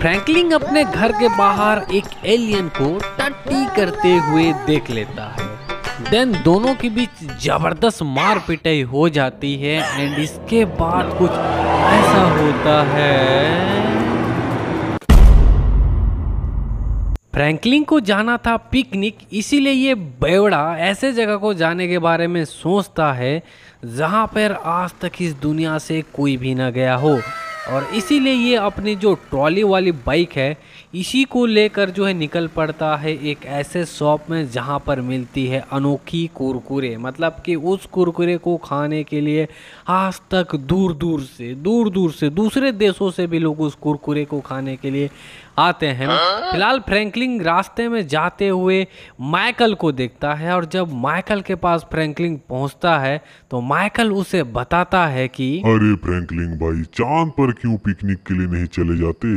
Franklin अपने घर के बाहर एक एलियन को टट्टी करते हुए देख लेता है देन दोनों के बीच जबरदस्त मार पिटाई हो जाती है एंड इसके बाद कुछ ऐसा होता है फ्रैंकलिन को जाना था पिकनिक इसीलिए ये बेवड़ा ऐसे जगह को जाने के बारे में सोचता है जहाँ पर आज तक इस दुनिया से कोई भी ना गया हो और इसीलिए ये अपनी जो ट्रॉली वाली बाइक है इसी को लेकर जो है निकल पड़ता है एक ऐसे शॉप में जहाँ पर मिलती है अनोखी कुरकुरे मतलब कि उस कुरकुरे को खाने के लिए आज तक दूर दूर से दूर दूर से दूसरे देशों से भी लोग उस कुरकुरे को खाने के लिए आते हैं हाँ? फिलहाल फ्रैंकलिन रास्ते में जाते हुए माइकल को देखता है और जब माइकल के पास फ्रैंकलिन पहुंचता है तो माइकल उसे बताता है कि अरे फ्रैंकलिन भाई चांद पर क्यों पिकनिक के लिए नहीं चले जाते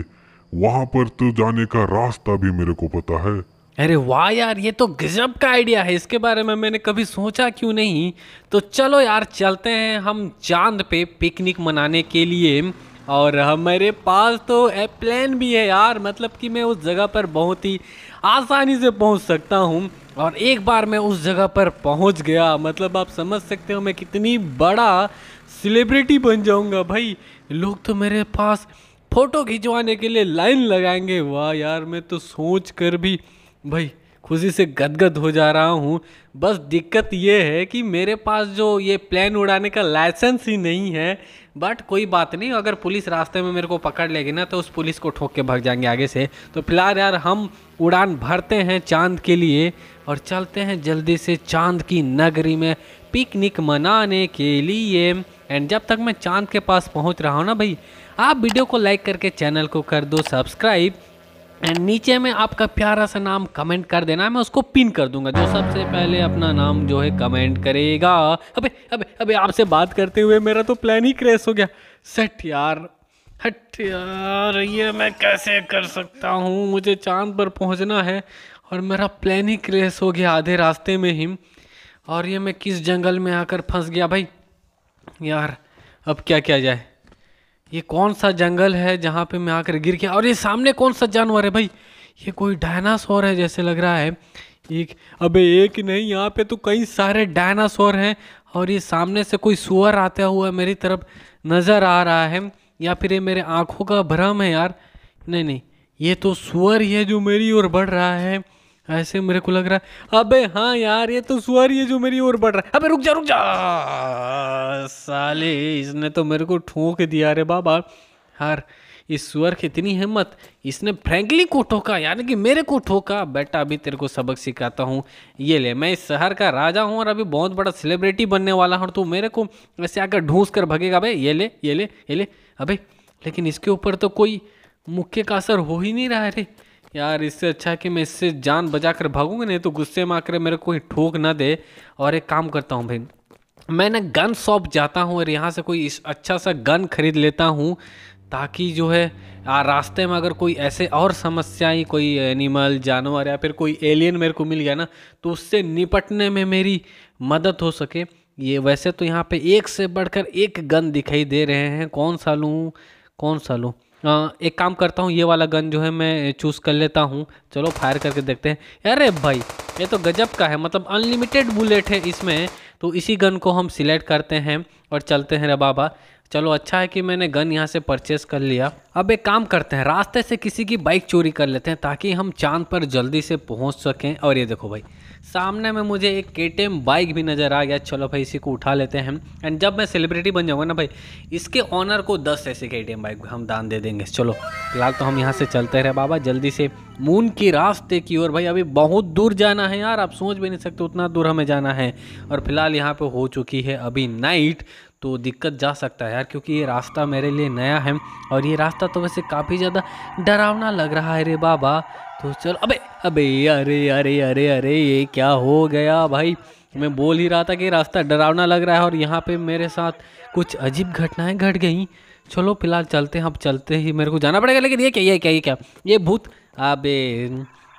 वहां पर तो जाने का रास्ता भी मेरे को पता है अरे वाह यार ये तो गजब का आइडिया है इसके बारे में मैंने कभी सोचा क्यों नहीं तो चलो यार चलते हैं हम चांद पे पिकनिक मनाने के लिए और हमारे पास तो प्लान भी है यार मतलब कि मैं उस जगह पर बहुत ही आसानी से पहुंच सकता हूं और एक बार मैं उस जगह पर पहुंच गया मतलब आप समझ सकते हो मैं कितनी बड़ा सेलिब्रिटी बन जाऊंगा भाई लोग तो मेरे पास फ़ोटो खिंचवाने के लिए लाइन लगाएंगे वाह यार मैं तो सोच कर भी भाई खुशी से गदगद हो जा रहा हूँ बस दिक्कत ये है कि मेरे पास जो ये प्लान उड़ाने का लाइसेंस ही नहीं है बट कोई बात नहीं अगर पुलिस रास्ते में मेरे को पकड़ लेगी ना तो उस पुलिस को ठोक के भाग जाएंगे आगे से तो फिलहाल यार हम उड़ान भरते हैं चांद के लिए और चलते हैं जल्दी से चांद की नगरी में पिकनिक मनाने के लिए एंड जब तक मैं चांद के पास पहुंच रहा हूँ ना भाई आप वीडियो को लाइक करके चैनल को कर दो सब्सक्राइब एंड नीचे में आपका प्यारा सा नाम कमेंट कर देना मैं उसको पिन कर दूंगा जो सबसे पहले अपना नाम जो है कमेंट करेगा अबे अबे अबे आपसे बात करते हुए मेरा तो प्लान ही क्रेश हो गया सेट यार हट यार ये मैं कैसे कर सकता हूँ मुझे चांद पर पहुँचना है और मेरा प्लान ही क्रेश हो गया आधे रास्ते में ही और ये मैं किस जंगल में आकर फंस गया भाई यार अब क्या क्या जाए ये कौन सा जंगल है जहाँ पे मैं आकर गिर गया और ये सामने कौन सा जानवर है भाई ये कोई डायनासोर है जैसे लग रहा है एक अबे एक नहीं यहाँ पे तो कई सारे डायनासोर हैं और ये सामने से कोई सुअर आता हुआ मेरी तरफ नज़र आ रहा है या फिर ये मेरे आँखों का भ्रम है यार नहीं नहीं ये तो सुअर ही है जो मेरी ओर बढ़ रहा है ऐसे मेरे को लग रहा है अबे हाँ यार ये तो सुअर ये जो मेरी ओर बढ़ रहा है अबे रुक जा रुक जा साले इसने तो मेरे को ठोंक दिया रे बाबा हार इस सुअर की इतनी हिम्मत इसने फ्रैंकली को ठोका यानी कि मेरे को ठोका बेटा अभी तेरे को सबक सिखाता हूँ ये ले मैं इस शहर का राजा हूँ और अभी बहुत बड़ा सेलिब्रिटी बनने वाला हूँ तू मेरे को ऐसे आकर ढूंस कर भगेगा भाई ये ले ये ले ये ले अबे लेकिन इसके ऊपर तो कोई मुख्य का असर हो ही नहीं रहा है रे यार इससे अच्छा है कि मैं इससे जान बजा कर भागूंगा नहीं तो गुस्से में आकर मेरे को कोई ठोक ना दे और एक काम करता हूँ भाई मैं ना गन शॉप जाता हूँ और यहाँ से कोई अच्छा सा गन खरीद लेता हूँ ताकि जो है आ, रास्ते में अगर कोई ऐसे और समस्याएं कोई एनिमल जानवर या फिर कोई एलियन मेरे को मिल गया ना तो उससे निपटने में मेरी मदद हो सके ये वैसे तो यहाँ पे एक से बढ़कर एक गन दिखाई दे रहे हैं कौन सा लूँ कौन सा लूँ एक काम करता हूँ ये वाला गन जो है मैं चूज़ कर लेता हूँ चलो फायर करके देखते हैं अरे भाई ये तो गजब का है मतलब अनलिमिटेड बुलेट है इसमें तो इसी गन को हम सिलेक्ट करते हैं और चलते हैं रे बाबा चलो अच्छा है कि मैंने गन यहाँ से परचेस कर लिया अब एक काम करते हैं रास्ते से किसी की बाइक चोरी कर लेते हैं ताकि हम चांद पर जल्दी से पहुँच सकें और ये देखो भाई सामने में मुझे एक के बाइक भी नज़र आ गया चलो भाई इसी को उठा लेते हैं एंड जब मैं सेलिब्रिटी बन जाऊँगा ना भाई इसके ऑनर को दस ऐसे के बाइक हम दान दे देंगे चलो फिलहाल तो हम यहाँ से चलते रहे बाबा जल्दी से मून की रास्ते की ओर भाई अभी बहुत दूर जाना है यार आप सोच भी नहीं सकते उतना दूर हमें जाना है और फिलहाल यहाँ पर हो चुकी है अभी नाइट तो दिक्कत जा सकता है यार क्योंकि ये रास्ता मेरे लिए नया है और ये रास्ता तो वैसे काफ़ी ज़्यादा डरावना लग रहा है रे बाबा तो चलो अबे अबे अरे अरे अरे अरे ये क्या हो गया भाई मैं बोल ही रहा था कि रास्ता डरावना लग रहा है और यहाँ पे मेरे साथ कुछ अजीब घटनाएं घट गई चलो फिलहाल चलते हैं अब चलते ही मेरे को जाना पड़ेगा लेकिन ये क्या ये क्या ये क्या ये भूत अबे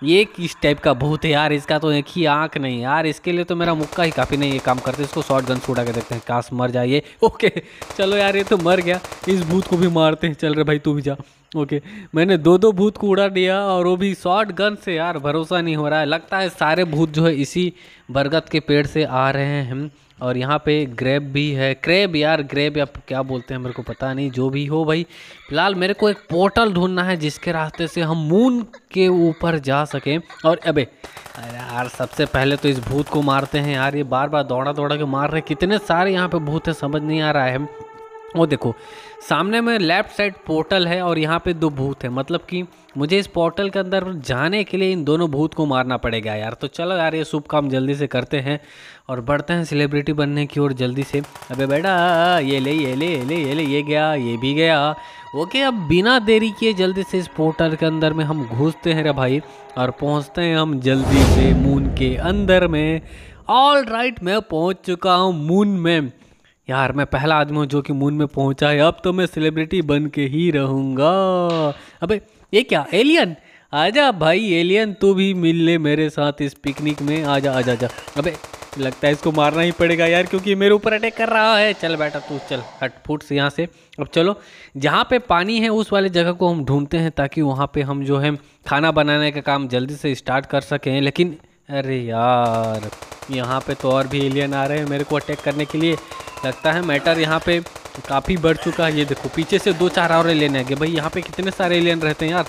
ये किस टाइप का भूत है यार इसका तो एक ही आँख नहीं यार इसके लिए तो मेरा मुक्का ही काफ़ी नहीं ये काम करते इसको शॉर्ट गन छूटा के देखते हैं काश मर जाइए ओके चलो यार ये तो मर गया इस भूत को भी मारते हैं चल रहे भाई तू भी जा ओके मैंने दो दो भूत को उड़ा दिया और वो भी शॉर्ट गन से यार भरोसा नहीं हो रहा है लगता है सारे भूत जो है इसी बरगद के पेड़ से आ रहे हैं और यहाँ पे ग्रेब भी है क्रेब यार ग्रेब या क्या बोलते हैं मेरे को पता नहीं जो भी हो भाई फिलहाल मेरे को एक पोर्टल ढूंढना है जिसके रास्ते से हम मून के ऊपर जा सकें और अबे अरे यार सबसे पहले तो इस भूत को मारते हैं यार ये बार बार दौड़ा दौड़ा के मार रहे कितने सारे यहाँ पे भूत है समझ नहीं आ रहा है वो देखो सामने में लेफ्ट साइड पोर्टल है और यहाँ पे दो भूत है मतलब कि मुझे इस पोर्टल के अंदर जाने के लिए इन दोनों भूत को मारना पड़ेगा यार तो चलो यार ये शुभ काम जल्दी से करते हैं और बढ़ते हैं सेलिब्रिटी बनने की ओर जल्दी से अबे बेटा ये ले ये ले ये ले ये ले ये गया ये भी गया ओके अब बिना देरी किए जल्दी से इस पोर्टल के अंदर में हम घुसते हैं रे भाई और पहुँचते हैं हम जल्दी से मून के अंदर में ऑल राइट मैं पहुँच चुका हूँ मून में यार मैं पहला आदमी हूँ जो कि मून में पहुँचा है अब तो मैं सेलिब्रिटी बन के ही रहूँगा अबे ये क्या एलियन आजा भाई एलियन तू भी मिल ले मेरे साथ इस पिकनिक में आजा आजा आजा अबे लगता है इसको मारना ही पड़ेगा यार क्योंकि मेरे ऊपर अटैक कर रहा है चल बेटा तू चल हट फुट से यहाँ से अब चलो जहाँ पे पानी है उस वाले जगह को हम ढूंढते हैं ताकि वहाँ पे हम जो है खाना बनाने का काम जल्दी से स्टार्ट कर सकें लेकिन अरे यार यहाँ पे तो और भी एलियन आ रहे हैं मेरे को अटैक करने के लिए लगता है मैटर यहाँ पे काफ़ी बढ़ चुका है ये देखो पीछे से दो चार और एलियन आएंगे भाई यहाँ पे कितने सारे एलियन रहते हैं यार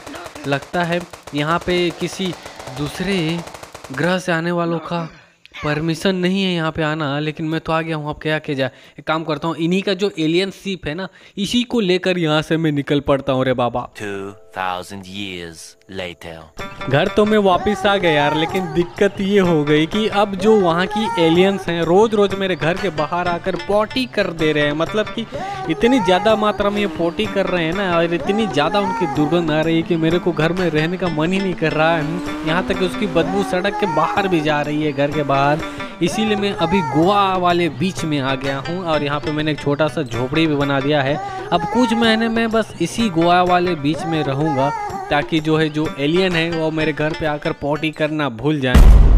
लगता है यहाँ पे किसी दूसरे ग्रह से आने वालों का परमिशन नहीं है यहाँ पे आना लेकिन मैं तो आ गया हूँ अब क्या किया जाए एक काम करता हूँ इन्हीं का जो एलियन सीप है ना इसी को लेकर यहाँ से मैं निकल पड़ता हूँ रे बाबा thousand years later. घर तो मैं वापस आ गया यार लेकिन दिक्कत ये हो गई कि अब जो वहाँ की एलियंस हैं रोज रोज मेरे घर के बाहर आकर पोटी कर दे रहे हैं मतलब कि इतनी ज़्यादा मात्रा में ये पोटी कर रहे हैं ना और इतनी ज़्यादा उनकी दुर्गंध आ रही है कि मेरे को घर में रहने का मन ही नहीं कर रहा है यहाँ तक उसकी बदबू सड़क के बाहर भी जा रही है घर के बाहर इसीलिए मैं अभी गोवा वाले बीच में आ गया हूँ और यहाँ पे मैंने एक छोटा सा झोपड़ी भी बना दिया है अब कुछ महीने में बस इसी गोवा वाले बीच में रहूँगा ताकि जो है जो एलियन है वो मेरे घर पर आकर पोटी करना भूल जाए